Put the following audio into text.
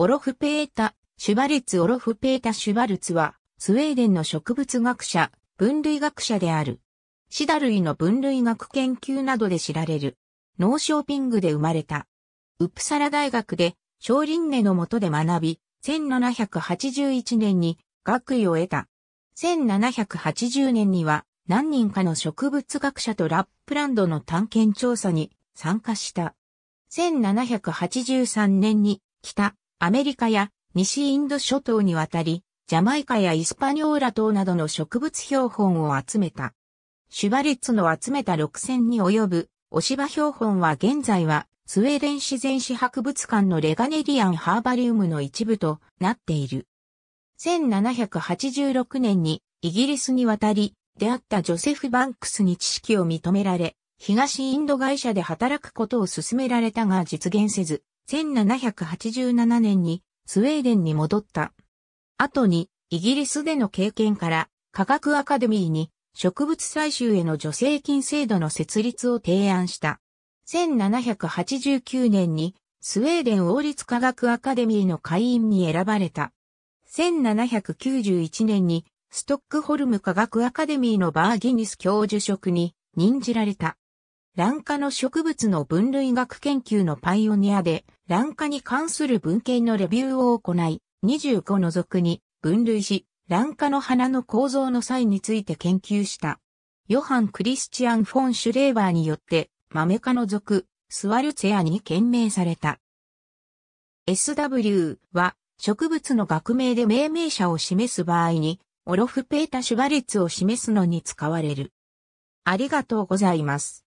オロフ・ペータ・シュバルツ・オロフ・ペータ・シュバルツは、スウェーデンの植物学者、分類学者である。シダ類の分類学研究などで知られる。ノーショーピングで生まれた。ウプサラ大学で、少林根の下で学び、1781年に学位を得た。1780年には、何人かの植物学者とラップランドの探検調査に参加した。1783年に北アメリカや西インド諸島に渡り、ジャマイカやイスパニョーラ島などの植物標本を集めた。シュバリッツの集めた6000に及ぶ、お芝標本は現在は、スウェーデン自然史博物館のレガネリアンハーバリウムの一部となっている。1786年にイギリスに渡り、出会ったジョセフ・バンクスに知識を認められ、東インド会社で働くことを勧められたが実現せず、1787年にスウェーデンに戻った。後にイギリスでの経験から科学アカデミーに植物採集への助成金制度の設立を提案した。1789年にスウェーデン王立科学アカデミーの会員に選ばれた。1791年にストックホルム科学アカデミーのバーギニス教授職に任じられた。卵化の植物の分類学研究のパイオニアで、卵化に関する文献のレビューを行い、25の属に分類し、卵化の花の構造の際について研究した。ヨハン・クリスチアン・フォン・シュレーバーによって、マメ科の属、スワルツェアに懸名された。SW は、植物の学名で命名者を示す場合に、オロフ・ペータ・シュバリツを示すのに使われる。ありがとうございます。